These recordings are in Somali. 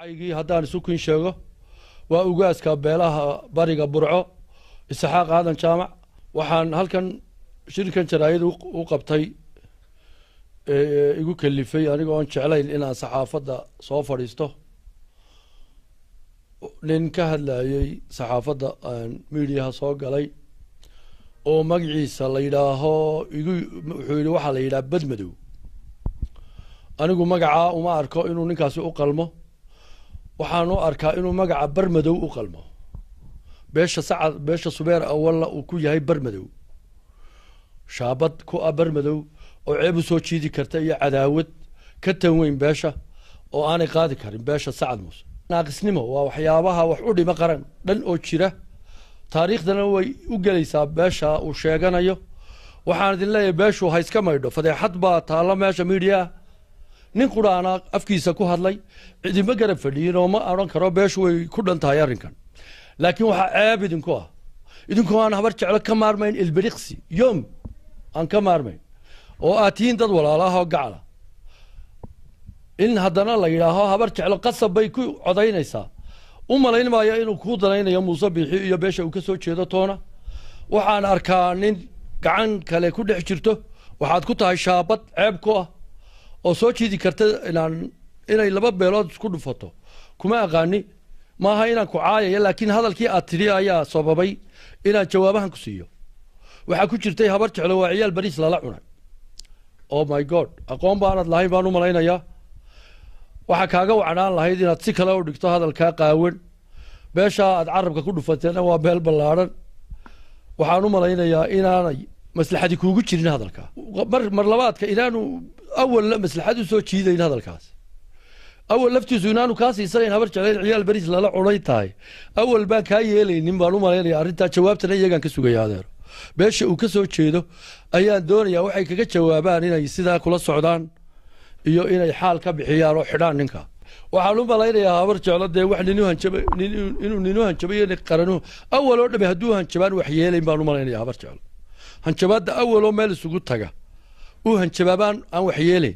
magacaygii haddaan isukin sheego waa ugaaska beelaha bariga burco isxaaq aadan jaamac waxaan halkan shirkan jaraa'id u qabtay igu kalifay anigoo oon jeclayn inaan saxaafadda soo fadhiisto nin ka hadlayay saxaafadda midiaha soo galay oo magaciisa la yidhaaho igu wuxuu yidhi waxaa la yidhaha bad anigu magacaa uma arko inuu ninkaasi u qalmo waxaan u arkaa inuu magaca barmadow u qalmo beesha sacad beesha subeer awalla uu ku yahay barmadow shaabad ku ah barmadow oo ceeb u soo jiidi karta iyo cadaawad ka tan weyn beesha oo aanay qaadi karin beesha sacad muuse naaqisnimo waa waxyaabaha wax u dhima qaran dhan oo jira taariikhdana way u gelaysaa beesha uu sheeganayo waxaan idin leeyahay beeshuu ha maydho fadeexad baa taallo meesha miidiyaa nin quraana afkiisa ku hadlay cidima garab fadhiyin oo ma odhan karo beeshu way ku dhan tahay arrinkan laakiin waxaa ceeb idinku ah idinku aan habar jeclo ka maarmayn ilbiriqsi yom aan ka maarmayn oo aad dad walaalaah oo gacla ah. in haddana la yidhaaho habar jeclo qasab bay ku codaynaysaa u malayn maayo inuu kuu danaynayo muuse biixi iyo beesha uu ka soo jeedo toona waxaan arkaa nin gacan kale ku dhex jirto waxaad ku tahay shaabad ceeb ku ah oo soo jiidi karta inay laba beelood isku dhufato kuma aqaani maaha inaan ku caayaya laakiin hadalkii aad tidhi ayaa sababay inaan jawaabahan ku siiyo waxaa ku jirtay habar jeclo waa ciyaal bariis lala cunay o oh my god aqoon baanaad lahayn baan u malaynayaa waxaa kaaga wacnaan lahayd inaad si kale u dhigto hadalkaa qaawan beeshaa aad carabka ku dhufateena waa beel ballaadhan waxaan u malaynayaa inaanay maslaxadi kuugu jirin hadalkaa mar mar labaadka inaanu أول لمس لحد وسوي شيء هذا الكاس أول لفت زنان وكاس يسرين هبر شلين عيال بريس لالا عوري تاي أول بنك هاي يلي نيم بالوما يلي أريد تجواب تري يجان كسوق يا دير بيش وكسوق شيء ده أيان دور يا وحي كجت جوابان هنا يصير كل السودان يو هنا الحال كبي حيار وحران نكا وعلوم الله يلي هبر شلين ده نينو هنشب نينو نينو هنشب يلي قرنو أول ورد بهدو هنشبان وحيلي بالوما يلي هبر شلين هنشبان ده أول ومال سقوط تجا u hanjabaabaan aan waxyeelay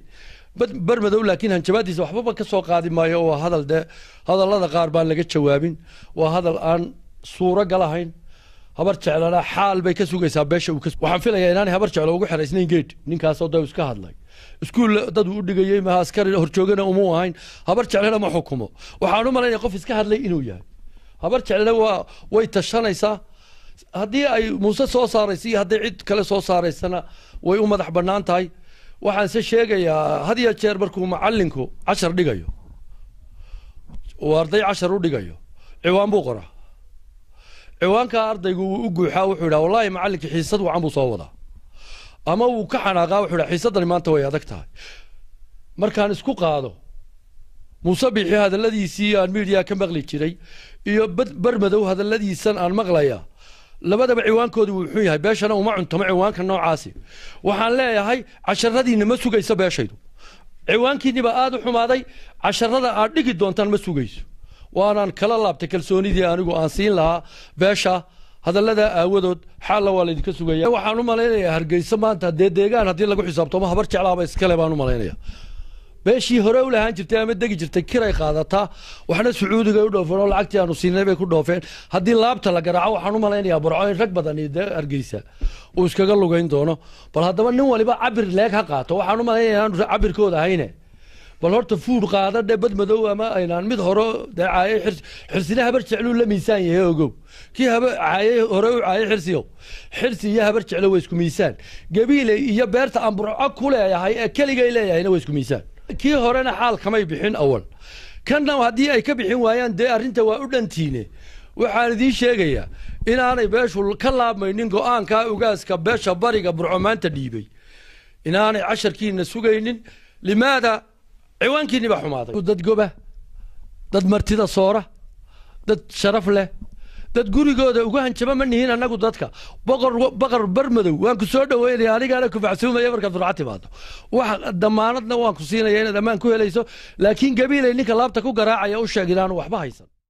bermadow laakiin hanjabaadiisa waxbaba ka soo qaadi maayo waa hadal dee hadallada qaar baan laga jawaabin waa hadal aan suuro galahayn habar jeclanaa xaal bay ka sugaysaa beesha waxaan filayaa inaanay habar jeclo ugu xeraysnayn geed ninkaasoo da iska hadlay iskuulla dad u dhigayey maha askari horjoogana umuu ahayn habar jeclana ma xukumo waxaan u malaynaya qof iska hadlay inuu yahay habar jeclana waa way tashanaysaa haddii ay muuse soo saaraysa iyo hadday cid kale soo saaraysana way u madax bannaan tahay waxaanse sheegayaa had iyo jeer markuu macallinku cashar dhigayo uu arday cashar u dhigayo ciwaan buu qoraa ciwaankaa ardaygu wuu u guuxaa wuxuu yidhaha wallahi macallinkii xiisad wacan buu soo wadaa ama wuu ka xanaaqaa wuxu yidhaha xiisaddani maanta way adag tahay markaan isku qaado muuse biixi hadalladiisii aan miidiyaa ka maqli jiray iyo bermadow hadalladiisan aan maqlaya labadaba ciwaankoodu wuu yahay beeshana uma cuntamo ciwaanka noocaasi waxaan leeyahay casharadiinna ma sugayso beeshaydu ciwaankiinniba aada u xumaaday casharada aad dhigi doontaan ma sugayso waanaan kala laabtay kalsoonidii anigu aan siin lahaa beesha hadallada aawadood xaalla waa laydinka sugaya waxaan u malaynayaa hargeyso maanta dee deegaan haddii lagu xisaabtoma habar jeclaaba iskale baan u malaynaya meeshii hore u lahaan jirtay ama degi jirtay kiray qaadataa waxna sacuudiga u dhoofeen oo lacagtii aanu siinay bay ku dhoofeen haddii laabta la garaaco waxaan u malaynayaa barco in rag badan iyo dee argeysa uu iskaga lugayn doono bal haddaba nin waliba cabir leeg ha qaato waxaan u malaynayaa inaanu cabirkooda ahayne bal horta fuud qaada dhee bad madow ama aynaan mid hore dee caayay xirsina habar jecluu la miisaan yahay ogow kii caayay hore u caayay xirsiyow xirsi iyo habar jeclo waa isku miisaan gabiile iyo beerta aan burco ku leeyahay ee keligay leeyahayna waa isku miisaan kii horena xaal kamay bixin awal kanna haddii ay ka bixin waayaan dee arrinta waa u dhantiine waxaan idiin sheegayaa inaanay beeshu ka laabmaynin go'aankaa ugaaska beesha bariga burcomaanta maanta dhiibay inaanay casharkiina sugaynin limaada ciwaankiinii baa xumaaday dad goba dad martida soora dad sharaf leh dad gurigooda ugu hanjaba ma nihiin anagu dadka baqar barmadow waan ku soo dhoweynaya anigaana ku facsuumaya markaad furca timaado wax damaanadna waan ku siinaya inaad ammaan ku helayso laakiin gabiilay ninka laabta ku garaacaya u sheeg inaan waxba haysan